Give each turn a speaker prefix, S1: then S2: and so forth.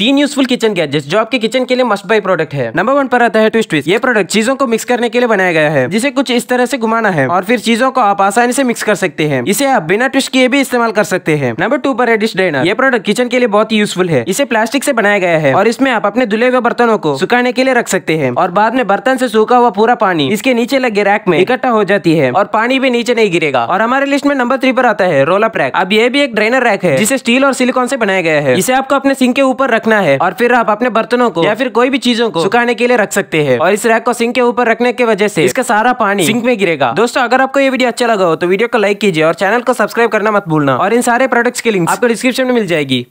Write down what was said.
S1: तीन useful kitchen gadget जो आपके किचन के लिए मस्ट बाई प्रोडक्ट है नंबर वन पर आता है ट्विस्ट ट्विस्ट ये प्रोडक्ट चीजों को मिक्स करने के लिए बनाया गया है जिसे कुछ इस तरह से घुमाना है और फिर चीजों को आप आसानी से मिक्स कर सकते हैं इसे आप बिना ट्विस्ट किए भी इस्तेमाल कर सकते हैं नंबर टू पर है डिश ड्रेनर ये प्रोडक्ट किचन के लिए बहुत ही यूजफुल है इसे प्लास्टिक से बनाया गया है और इसमें आप अपने धुले हुए बर्तनों को सुखाने के लिए रख सकते हैं और बाद में बर्तन से सूखा हुआ पूरा पानी इसके नीचे लगे रैक में इकट्ठा हो जाती है और पानी भी नीचे नहीं गिरेगा और हमारे लिस्ट में नंबर थ्री पर आता है रोल रैक अब ये भी एक ड्रेनर रैक है जिसे स्टील और सिलिकॉन से बनाया गया है इसे आपको अपने सिंह के ऊपर रखने रखना है और फिर आप अपने बर्तनों को या फिर कोई भी चीजों को सुखाने के लिए रख सकते हैं और इस रैक को सिंक के ऊपर रखने की वजह से इसका
S2: सारा पानी सिंक
S1: में गिरेगा दोस्तों अगर आपको ये वीडियो अच्छा लगा हो तो वीडियो को लाइक कीजिए और चैनल को सब्सक्राइब करना मत भूलना और इन सारे प्रोडक्ट्स की लिंक आपको डिस्क्रिप्शन में मिल जाएगी